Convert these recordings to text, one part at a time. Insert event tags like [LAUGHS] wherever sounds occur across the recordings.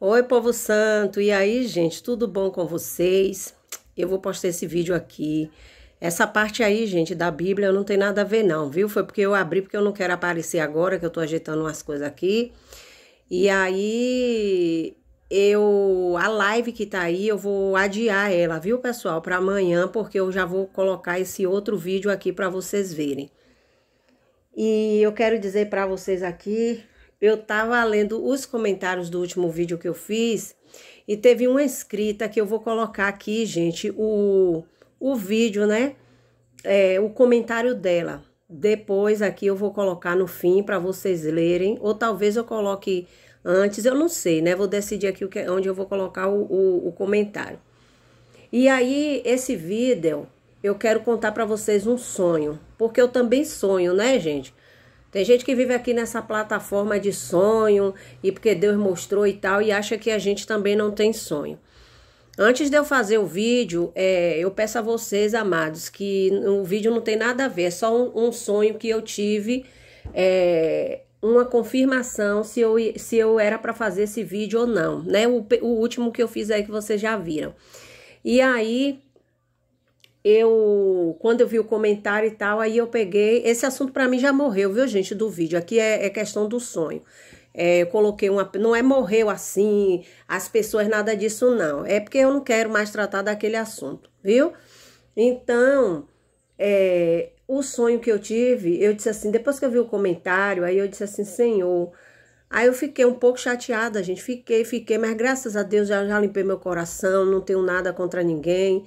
Oi, povo santo! E aí, gente, tudo bom com vocês? Eu vou postar esse vídeo aqui. Essa parte aí, gente, da Bíblia não tem nada a ver não, viu? Foi porque eu abri, porque eu não quero aparecer agora, que eu tô ajeitando umas coisas aqui. E aí, eu... A live que tá aí, eu vou adiar ela, viu, pessoal? Pra amanhã, porque eu já vou colocar esse outro vídeo aqui pra vocês verem. E eu quero dizer pra vocês aqui eu estava lendo os comentários do último vídeo que eu fiz e teve uma escrita que eu vou colocar aqui, gente, o, o vídeo, né? É, o comentário dela. Depois aqui eu vou colocar no fim para vocês lerem, ou talvez eu coloque antes, eu não sei, né? Vou decidir aqui onde eu vou colocar o, o, o comentário. E aí, esse vídeo, eu quero contar para vocês um sonho, porque eu também sonho, né, gente? Tem gente que vive aqui nessa plataforma de sonho e porque Deus mostrou e tal e acha que a gente também não tem sonho. Antes de eu fazer o vídeo, é, eu peço a vocês, amados, que o vídeo não tem nada a ver, é só um, um sonho que eu tive, é, uma confirmação se eu, se eu era para fazer esse vídeo ou não, né? O, o último que eu fiz aí que vocês já viram. E aí, eu quando eu vi o comentário e tal, aí eu peguei. Esse assunto para mim já morreu, viu, gente, do vídeo. Aqui é, é questão do sonho. É, eu coloquei uma. Não é morreu assim, as pessoas, nada disso, não. É porque eu não quero mais tratar daquele assunto, viu? Então, é, o sonho que eu tive, eu disse assim, depois que eu vi o comentário, aí eu disse assim, Senhor. Aí eu fiquei um pouco chateada, gente. Fiquei, fiquei, mas graças a Deus já, já limpei meu coração, não tenho nada contra ninguém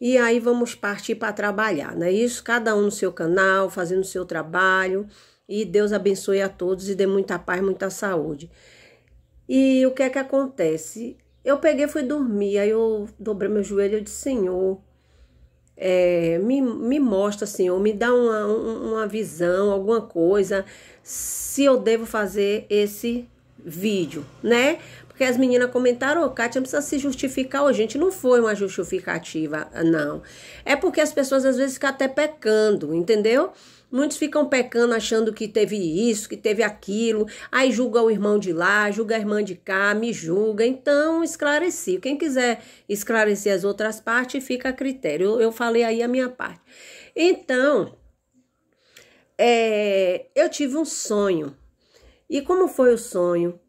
e aí vamos partir para trabalhar, não é isso? Cada um no seu canal, fazendo o seu trabalho, e Deus abençoe a todos e dê muita paz, muita saúde. E o que é que acontece? Eu peguei, fui dormir, aí eu dobrei meu joelho e disse, Senhor, é, me, me mostra, Senhor, me dá uma, uma visão, alguma coisa, se eu devo fazer esse vídeo, né? Porque as meninas comentaram, ô, oh, Kátia, não precisa se justificar, ô, oh, gente, não foi uma justificativa, não. É porque as pessoas às vezes ficam até pecando, entendeu? Muitos ficam pecando achando que teve isso, que teve aquilo, aí julga o irmão de lá, julga a irmã de cá, me julga. Então, esclareci. Quem quiser esclarecer as outras partes, fica a critério. Eu, eu falei aí a minha parte. Então, é, eu tive um sonho. E como foi o sonho?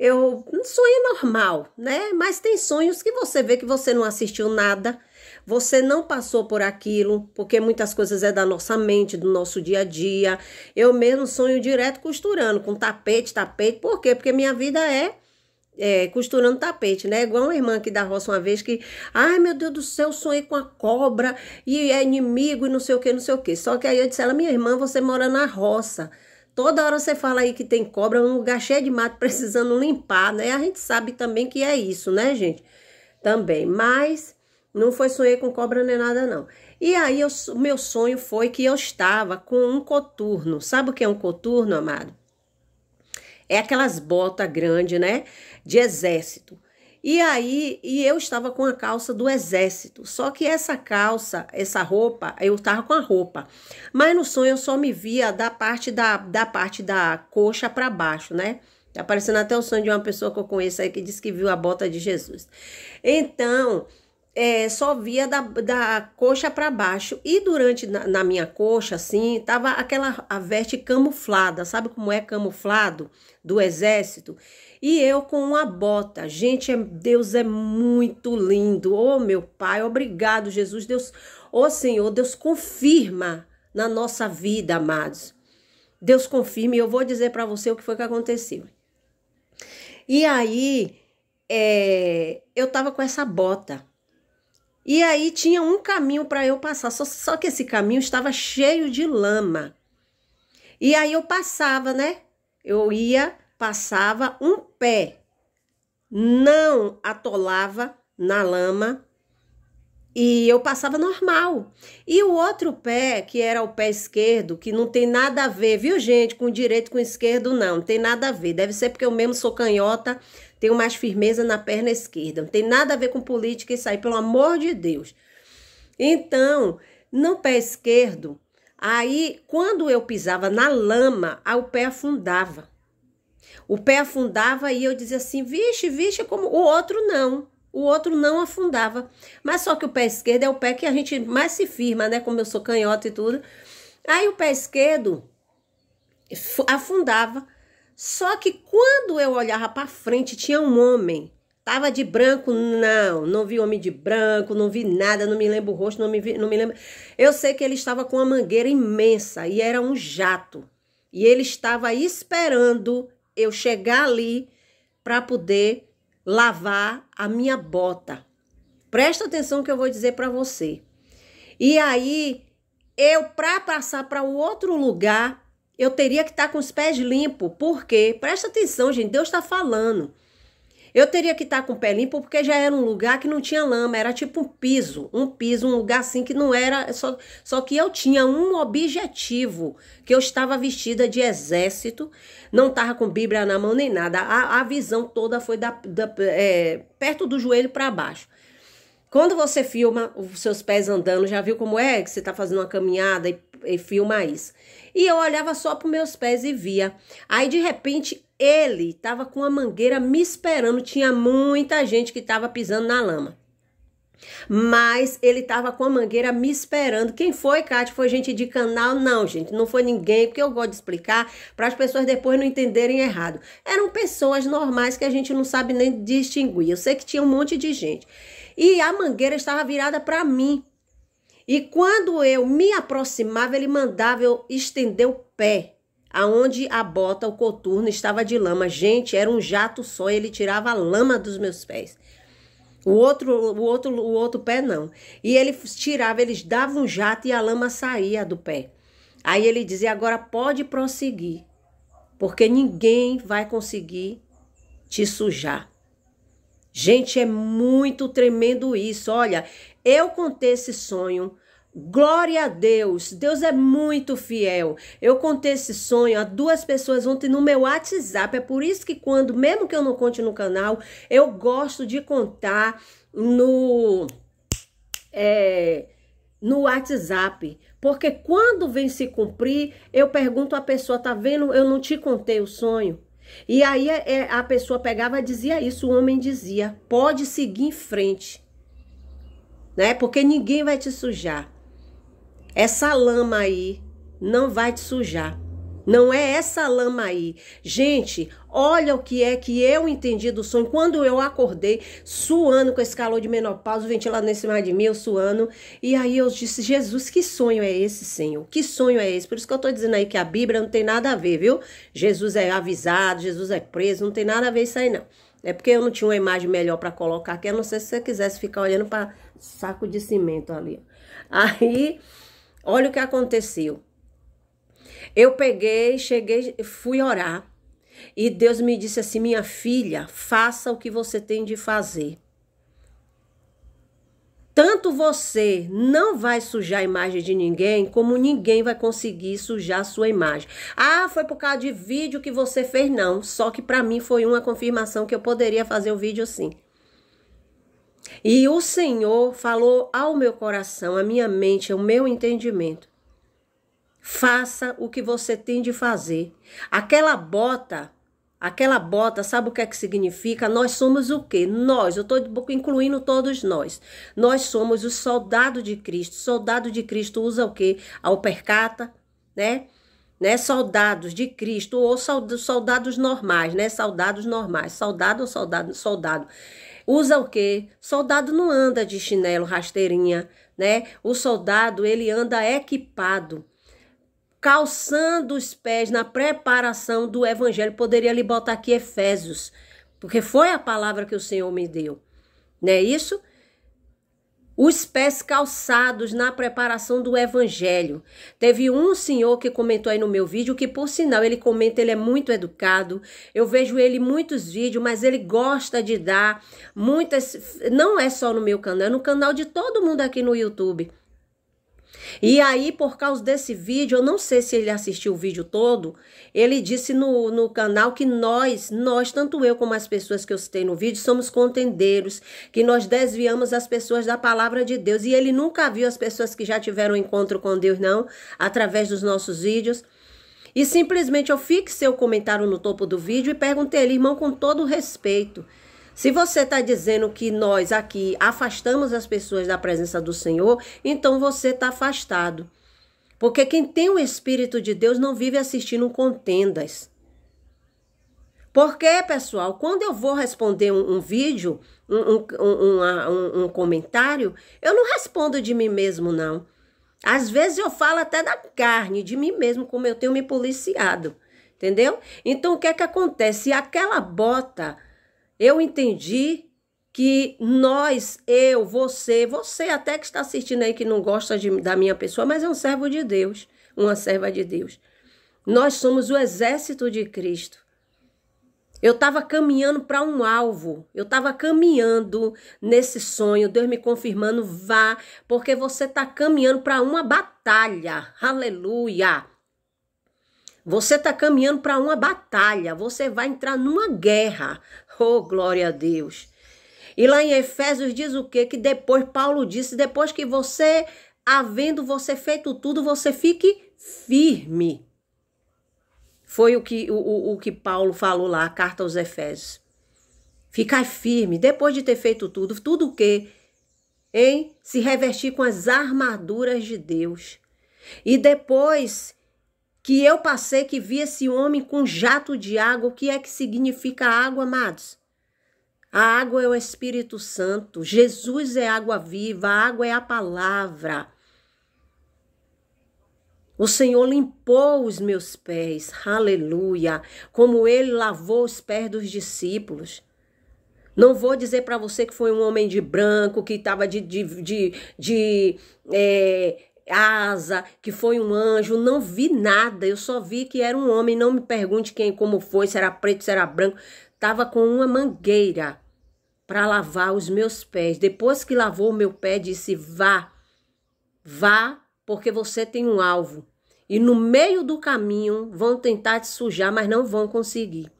Eu um sonho é normal, né? Mas tem sonhos que você vê que você não assistiu nada, você não passou por aquilo, porque muitas coisas é da nossa mente, do nosso dia a dia. Eu mesmo sonho direto costurando, com tapete, tapete. Por quê? Porque minha vida é é, costurando tapete, né? Igual uma irmã aqui da roça uma vez que, ai meu Deus do céu, sonhei com a cobra e é inimigo e não sei o que, não sei o que. Só que aí eu disse ela, minha irmã, você mora na roça. Toda hora você fala aí que tem cobra, um lugar cheio de mato [LAUGHS] precisando limpar, né? A gente sabe também que é isso, né, gente? Também, mas não foi sonhei com cobra nem nada não. E aí o meu sonho foi que eu estava com um coturno. Sabe o que é um coturno, amado? É aquelas botas grandes, né? De exército. E aí, e eu estava com a calça do exército. Só que essa calça, essa roupa, eu estava com a roupa. Mas no sonho eu só me via da parte da, da parte da coxa para baixo, né? Tá parecendo até o sonho de uma pessoa que eu conheço aí que disse que viu a bota de Jesus. Então, é, só via da, da coxa para baixo. E durante na, na, minha coxa, assim, tava aquela a veste camuflada, sabe como é camuflado do exército? e eu com uma bota. Gente, é, Deus é muito lindo. Oh, meu Pai, obrigado, Jesus. Deus, oh Senhor, Deus confirma na nossa vida, amados. Deus e eu vou dizer para você o que foi que aconteceu. E aí, é, eu tava com essa bota. E aí tinha um caminho para eu passar, só, só que esse caminho estava cheio de lama. E aí eu passava, né? Eu ia passava um pé, não atolava na lama e eu passava normal. E o outro pé, que era o pé esquerdo, que não tem nada a ver, viu, gente, com direito com esquerdo, não, não tem nada a ver. Deve ser porque eu mesmo sou canhota, tenho mais firmeza na perna esquerda. Não tem nada a ver com política isso aí, pelo amor de Deus. Então, no pé esquerdo, aí quando eu pisava na lama, o pé afundava. O pé afundava e eu dizia assim: vixe, vixe, como o outro não. O outro não afundava. Mas só que o pé esquerdo é o pé que a gente mais se firma, né? Como eu sou canhota e tudo. Aí o pé esquerdo afundava. Só que quando eu olhava para frente, tinha um homem. Tava de branco? Não, não vi homem de branco, não vi nada, não me lembro o rosto, não me, vi, não me lembro. Eu sei que ele estava com uma mangueira imensa e era um jato. E ele estava esperando eu chegar ali para poder lavar a minha bota. Presta atenção que eu vou dizer para você. E aí, eu para passar para o outro lugar, eu teria que estar tá com os pés limpos. Por quê? Presta atenção, gente. Deus está falando. Eu teria que estar com o pé limpo porque já era um lugar que não tinha lama, era tipo um piso, um piso, um lugar assim que não era. Só, só que eu tinha um objetivo, que eu estava vestida de exército, não estava com Bíblia na mão nem nada. A, a visão toda foi da, da é, perto do joelho para baixo. Quando você filma os seus pés andando, já viu como é que você está fazendo uma caminhada e e filmar isso. E eu olhava só para meus pés e via. Aí de repente ele estava com a mangueira me esperando. Tinha muita gente que estava pisando na lama. Mas ele estava com a mangueira me esperando. Quem foi, Cátia? Foi gente de canal? Não, gente, não foi ninguém, porque eu gosto de explicar para as pessoas depois não entenderem errado. Eram pessoas normais que a gente não sabe nem distinguir. Eu sei que tinha um monte de gente. E a mangueira estava virada para mim. E quando eu me aproximava, ele mandava eu estender o pé, aonde a bota, o coturno, estava de lama. Gente, era um jato só, ele tirava a lama dos meus pés. O outro, o outro, o outro pé não. E ele tirava, eles davam um jato e a lama saía do pé. Aí ele dizia: agora pode prosseguir, porque ninguém vai conseguir te sujar. Gente, é muito tremendo isso. Olha, eu contei esse sonho. Glória a Deus, Deus é muito fiel. Eu contei esse sonho a duas pessoas ontem no meu WhatsApp. É por isso que, quando, mesmo que eu não conte no canal, eu gosto de contar no, é, no WhatsApp. Porque quando vem se cumprir, eu pergunto à pessoa: tá vendo? Eu não te contei o sonho. E aí é, é, a pessoa pegava e dizia isso, o homem dizia, pode seguir em frente, né? Porque ninguém vai te sujar. Essa lama aí não vai te sujar. Não é essa lama aí. Gente, olha o que é que eu entendi do sonho. Quando eu acordei, suando com esse calor de menopausa, ventilado nesse mais cima de mim, eu suando. E aí eu disse, Jesus, que sonho é esse, Senhor? Que sonho é esse? Por isso que eu tô dizendo aí que a Bíblia não tem nada a ver, viu? Jesus é avisado, Jesus é preso, não tem nada a ver isso aí, não. É porque eu não tinha uma imagem melhor para colocar aqui, a não ser se você quisesse ficar olhando para saco de cimento ali. Aí, olha o que aconteceu. Eu peguei, cheguei, fui orar. E Deus me disse assim: minha filha, faça o que você tem de fazer. Tanto você não vai sujar a imagem de ninguém, como ninguém vai conseguir sujar a sua imagem. Ah, foi por causa de vídeo que você fez, não. Só que para mim foi uma confirmação que eu poderia fazer o vídeo sim. E o Senhor falou ao meu coração, à minha mente, ao meu entendimento. Faça o que você tem de fazer. Aquela bota, aquela bota, sabe o que é que significa? Nós somos o quê? Nós, eu estou incluindo todos nós. Nós somos os soldados de Cristo. Soldado de Cristo usa o quê? Alpercata, né? né, soldados de Cristo ou soldados normais, né, soldados normais, soldado ou soldado, soldado. Usa o quê? Soldado não anda de chinelo, rasteirinha, né? O soldado, ele anda equipado calçando os pés na preparação do evangelho. Poderia lhe botar aqui Efésios, porque foi a palavra que o Senhor me deu. Não é isso? Os pés calçados na preparação do evangelho. Teve um senhor que comentou aí no meu vídeo, que por sinal ele comenta, ele é muito educado. Eu vejo ele em muitos vídeos, mas ele gosta de dar muitas. Não é só no meu canal, é no canal de todo mundo aqui no YouTube. E aí, por causa desse vídeo, eu não sei se ele assistiu o vídeo todo, ele disse no, no canal que nós, nós, tanto eu como as pessoas que eu citei no vídeo, somos contendeiros, que nós desviamos as pessoas da palavra de Deus. E ele nunca viu as pessoas que já tiveram um encontro com Deus, não, através dos nossos vídeos. E simplesmente eu fixei seu comentário no topo do vídeo e perguntei ele, irmão, com todo respeito. Se você está dizendo que nós aqui afastamos as pessoas da presença do Senhor, então você está afastado. Porque quem tem o Espírito de Deus não vive assistindo contendas. Porque, pessoal, quando eu vou responder um, um vídeo, um, um, um, comentário, eu não respondo de mim mesmo, não. Às vezes eu falo até da carne, de mim mesmo, como eu tenho me policiado. Entendeu? Então, o que é que acontece? Se aquela bota eu entendi que nós, eu, você, você até que está assistindo aí que não gosta de, da minha pessoa, mas é um servo de Deus, uma serva de Deus. Nós somos o exército de Cristo. Eu estava caminhando para um alvo, eu estava caminhando nesse sonho, Deus me confirmando, vá, porque você está caminhando para uma batalha, aleluia. Você está caminhando para uma batalha, você vai entrar numa guerra, Oh, glória a Deus. E lá em Efésios diz o quê? Que depois Paulo disse, depois que você, havendo você feito tudo, você fique firme. Foi o que, o, o que Paulo falou lá, a carta aos Efésios. Ficar firme, depois de ter feito tudo, tudo o quê? Em se revestir com as armaduras de Deus. E depois que eu passei, que vi esse homem com jato de água. O que é que significa água, amados? A água é o Espírito Santo, Jesus é água viva, a água é a palavra. O Senhor limpou os meus pés, aleluia, como ele lavou os pés dos discípulos. Não vou dizer para você que foi um homem de branco, que estava de, de, de, de é, asa, que foi um anjo, não vi nada, eu só vi que era um homem, não me pergunte quem, como foi, se era preto, se era branco. Tava com uma mangueira para lavar os meus pés. Depois que lavou o meu pé, disse: "Vá. Vá, porque você tem um alvo. E no meio do caminho vão tentar te sujar, mas não vão conseguir,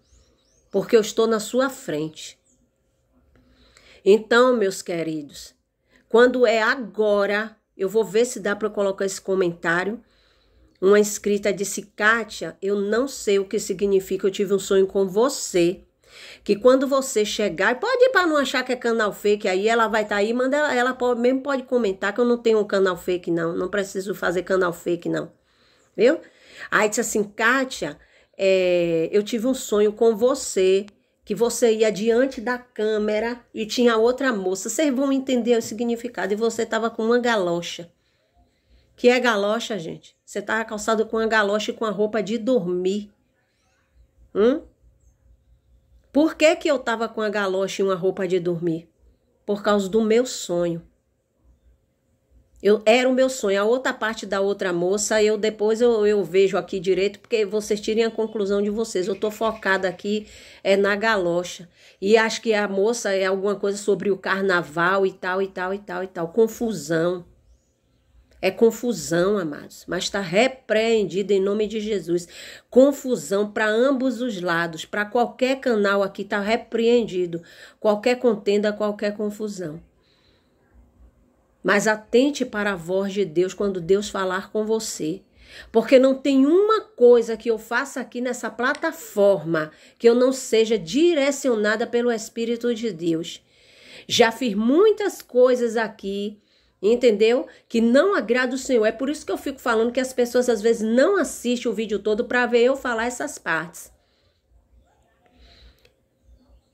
porque eu estou na sua frente." Então, meus queridos, quando é agora eu vou ver se dá para colocar esse comentário. Uma inscrita disse: Kátia, eu não sei o que significa. Eu tive um sonho com você. Que quando você chegar, pode ir para não achar que é canal fake, aí ela vai estar tá aí, manda ela, ela pode, mesmo pode comentar que eu não tenho um canal fake, não. Não preciso fazer canal fake, não. Viu? Aí disse assim, Kátia, é, eh, eu tive um sonho com você que você ia diante da câmera e tinha outra moça. Vocês vão entender o significado. E você estava com uma galocha. Que é galocha, gente? Você estava calçado com uma galocha e com a roupa de dormir. Hum? Por que, que eu estava com a galocha e uma roupa de dormir? Por causa do meu sonho. Eu, era o meu sonho. A outra parte da outra moça, eu depois eu, eu vejo aqui direito, porque vocês tirem a conclusão de vocês. Eu tô focada aqui é na galocha. E acho que a moça é alguma coisa sobre o carnaval e tal, e tal, e tal, e tal. Confusão. É confusão, amados, mas está repreendido em nome de Jesus. Confusão para ambos os lados, para qualquer canal aqui está repreendido. Qualquer contenda, qualquer confusão. Mas atente para a voz de Deus quando Deus falar com você. Porque não tem uma coisa que eu faça aqui nessa plataforma que eu não seja direcionada pelo Espírito de Deus. Já fiz muitas coisas aqui, entendeu? Que não agrada o Senhor. É por isso que eu fico falando que as pessoas às vezes não assistem o vídeo todo para ver eu falar essas partes.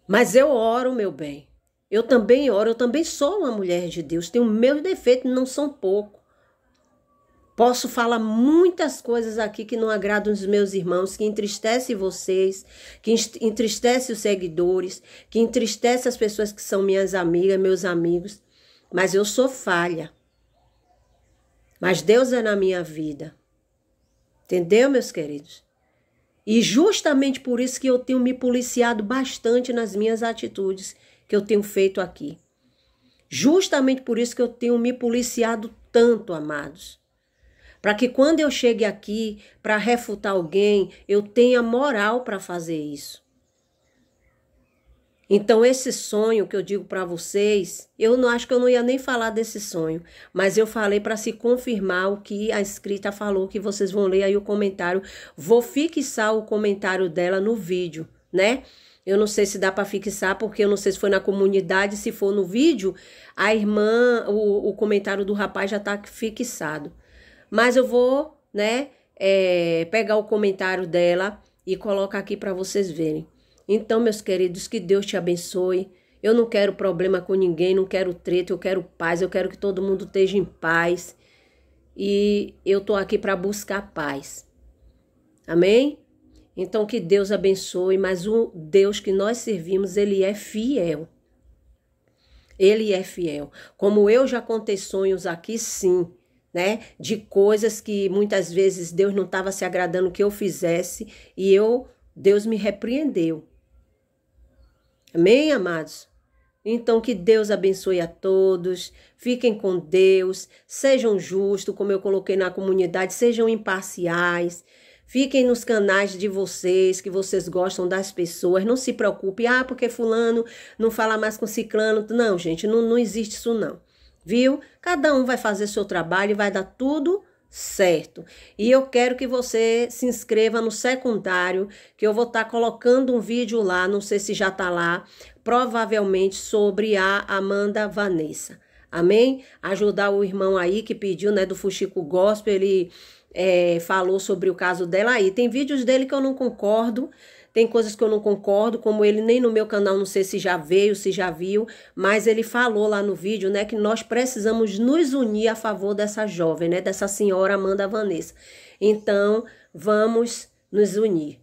Mas eu oro, meu bem. Eu também oro, eu também sou uma mulher de Deus, tenho meus defeitos, não são pouco. Posso falar muitas coisas aqui que não agradam os meus irmãos, que entristece vocês, que entristece os seguidores, que entristece as pessoas que são minhas amigas, meus amigos, mas eu sou falha. Mas Deus é na minha vida. Entendeu, meus queridos? E justamente por isso que eu tenho me policiado bastante nas minhas atitudes que eu tenho feito aqui. Justamente por isso que eu tenho me policiado tanto, amados. Para que quando eu chegue aqui para refutar alguém, eu tenha moral para fazer isso. Então, esse sonho que eu digo para vocês, eu não acho que eu não ia nem falar desse sonho, mas eu falei para se confirmar o que a escrita falou, que vocês vão ler aí o comentário. Vou fixar o comentário dela no vídeo, né? Eu não sei se dá para fixar, porque eu não sei se foi na comunidade, se for no vídeo, a irmã, o, o comentário do rapaz já está fixado. Mas eu vou, né, é, pegar o comentário dela e colocar aqui para vocês verem. Então, meus queridos, que Deus te abençoe. Eu não quero problema com ninguém, não quero treta, eu quero paz, eu quero que todo mundo esteja em paz. E eu tô aqui para buscar paz. Amém? Então, que Deus abençoe, mas o Deus que nós servimos, ele é fiel. Ele é fiel. Como eu já contei sonhos aqui, sim, né? De coisas que muitas vezes Deus não estava se agradando que eu fizesse e eu, Deus me repreendeu. Amém, amados? Então, que Deus abençoe a todos, fiquem com Deus, sejam justos, como eu coloquei na comunidade, sejam imparciais. Fiquem nos canais de vocês, que vocês gostam das pessoas. Não se preocupe, ah, porque fulano não fala mais com ciclano. Não, gente, não, não existe isso não. Viu? Cada um vai fazer seu trabalho e vai dar tudo certo. E eu quero que você se inscreva no secundário, que eu vou estar tá colocando um vídeo lá, não sei se já está lá, provavelmente sobre a Amanda Vanessa. Amém? Ajudar o irmão aí que pediu, né, do Fuxico Gospel, ele é, falou sobre o caso dela aí. Tem vídeos dele que eu não concordo, tem coisas que eu não concordo, como ele nem no meu canal, não sei se já veio, se já viu, mas ele falou lá no vídeo, né, que nós precisamos nos unir a favor dessa jovem, né, dessa senhora Amanda Vanessa. Então, vamos nos unir.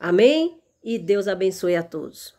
Amém? E Deus abençoe a todos.